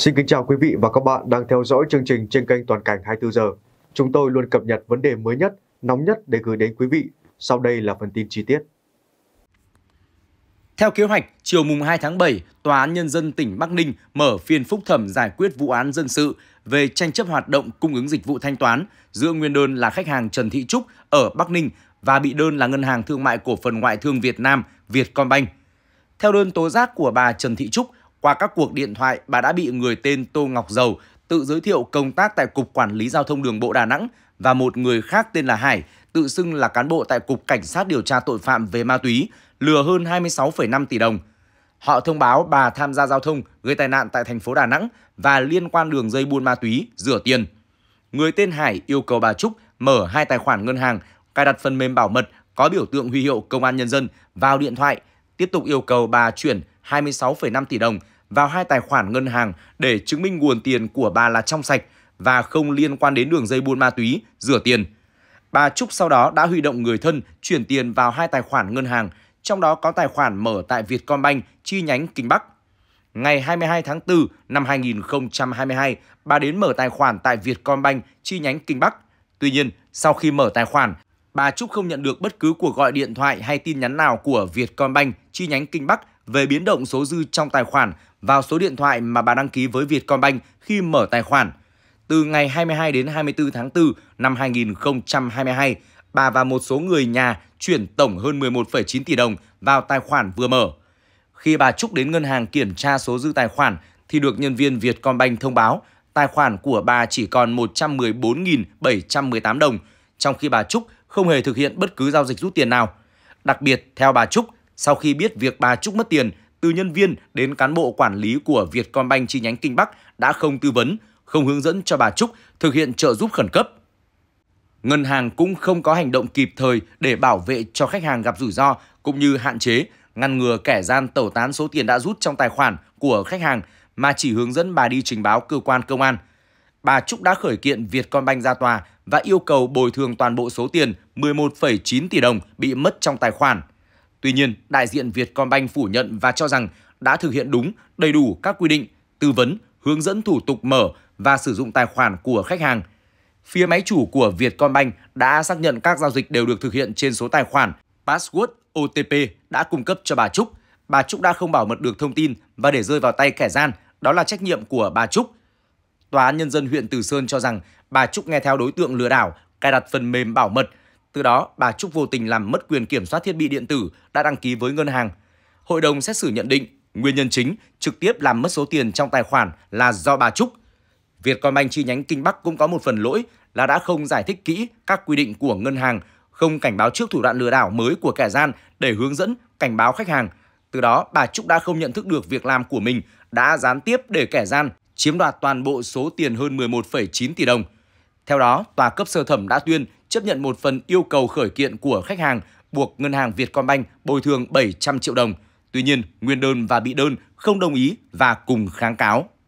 Xin kính chào quý vị và các bạn đang theo dõi chương trình trên kênh Toàn cảnh 24 giờ. Chúng tôi luôn cập nhật vấn đề mới nhất, nóng nhất để gửi đến quý vị. Sau đây là phần tin chi tiết. Theo kế hoạch, chiều mùng 2 tháng 7, Tòa án Nhân dân tỉnh Bắc Ninh mở phiên phúc thẩm giải quyết vụ án dân sự về tranh chấp hoạt động cung ứng dịch vụ thanh toán giữa nguyên đơn là khách hàng Trần Thị Trúc ở Bắc Ninh và bị đơn là Ngân hàng Thương mại Cổ phần Ngoại thương Việt Nam Vietcombank. Theo đơn tố giác của bà Trần Thị Trúc, qua các cuộc điện thoại, bà đã bị người tên Tô Ngọc Dầu tự giới thiệu công tác tại Cục Quản lý Giao thông Đường bộ Đà Nẵng và một người khác tên là Hải tự xưng là cán bộ tại Cục Cảnh sát điều tra tội phạm về ma túy, lừa hơn 26,5 tỷ đồng. Họ thông báo bà tham gia giao thông gây tai nạn tại thành phố Đà Nẵng và liên quan đường dây buôn ma túy, rửa tiền. Người tên Hải yêu cầu bà Trúc mở hai tài khoản ngân hàng, cài đặt phần mềm bảo mật có biểu tượng huy hiệu Công an Nhân dân vào điện thoại, tiếp tục yêu cầu bà chuyển 26,5 tỷ đồng vào hai tài khoản ngân hàng để chứng minh nguồn tiền của bà là trong sạch và không liên quan đến đường dây buôn ma túy, rửa tiền. Bà Trúc sau đó đã huy động người thân chuyển tiền vào hai tài khoản ngân hàng, trong đó có tài khoản mở tại Vietcombank chi nhánh Kinh Bắc. Ngày 22 tháng 4 năm 2022, bà đến mở tài khoản tại Vietcombank chi nhánh Kinh Bắc. Tuy nhiên, sau khi mở tài khoản, bà Trúc không nhận được bất cứ cuộc gọi điện thoại hay tin nhắn nào của Vietcombank chi nhánh Kinh Bắc về biến động số dư trong tài khoản vào số điện thoại mà bà đăng ký với Vietcombank khi mở tài khoản. Từ ngày 22 đến 24 tháng 4 năm 2022, bà và một số người nhà chuyển tổng hơn 11,9 tỷ đồng vào tài khoản vừa mở. Khi bà Trúc đến ngân hàng kiểm tra số dư tài khoản thì được nhân viên Vietcombank thông báo tài khoản của bà chỉ còn 114.718 đồng, trong khi bà Trúc không hề thực hiện bất cứ giao dịch rút tiền nào. Đặc biệt, theo bà Trúc, sau khi biết việc bà Trúc mất tiền từ nhân viên đến cán bộ quản lý của Vietcombank chi nhánh Kinh Bắc đã không tư vấn, không hướng dẫn cho bà Trúc thực hiện trợ giúp khẩn cấp. Ngân hàng cũng không có hành động kịp thời để bảo vệ cho khách hàng gặp rủi ro cũng như hạn chế, ngăn ngừa kẻ gian tẩu tán số tiền đã rút trong tài khoản của khách hàng mà chỉ hướng dẫn bà đi trình báo cơ quan công an. Bà Trúc đã khởi kiện Vietcombank ra tòa và yêu cầu bồi thường toàn bộ số tiền 11,9 tỷ đồng bị mất trong tài khoản Tuy nhiên, đại diện Vietcombank phủ nhận và cho rằng đã thực hiện đúng, đầy đủ các quy định, tư vấn, hướng dẫn thủ tục mở và sử dụng tài khoản của khách hàng. Phía máy chủ của Vietcombank đã xác nhận các giao dịch đều được thực hiện trên số tài khoản, password, OTP đã cung cấp cho bà Trúc. Bà Trúc đã không bảo mật được thông tin và để rơi vào tay kẻ gian, đó là trách nhiệm của bà Trúc. Tòa án Nhân dân huyện Từ Sơn cho rằng bà Trúc nghe theo đối tượng lừa đảo, cài đặt phần mềm bảo mật – từ đó, bà Trúc vô tình làm mất quyền kiểm soát thiết bị điện tử đã đăng ký với ngân hàng. Hội đồng xét xử nhận định nguyên nhân chính trực tiếp làm mất số tiền trong tài khoản là do bà Trúc. Vietcombank chi nhánh Kinh Bắc cũng có một phần lỗi là đã không giải thích kỹ các quy định của ngân hàng, không cảnh báo trước thủ đoạn lừa đảo mới của kẻ gian để hướng dẫn, cảnh báo khách hàng. Từ đó, bà Trúc đã không nhận thức được việc làm của mình đã gián tiếp để kẻ gian chiếm đoạt toàn bộ số tiền hơn 11,9 tỷ đồng. Theo đó, tòa cấp sơ thẩm đã tuyên chấp nhận một phần yêu cầu khởi kiện của khách hàng buộc ngân hàng Vietcombank bồi thường 700 triệu đồng. Tuy nhiên, nguyên đơn và bị đơn không đồng ý và cùng kháng cáo.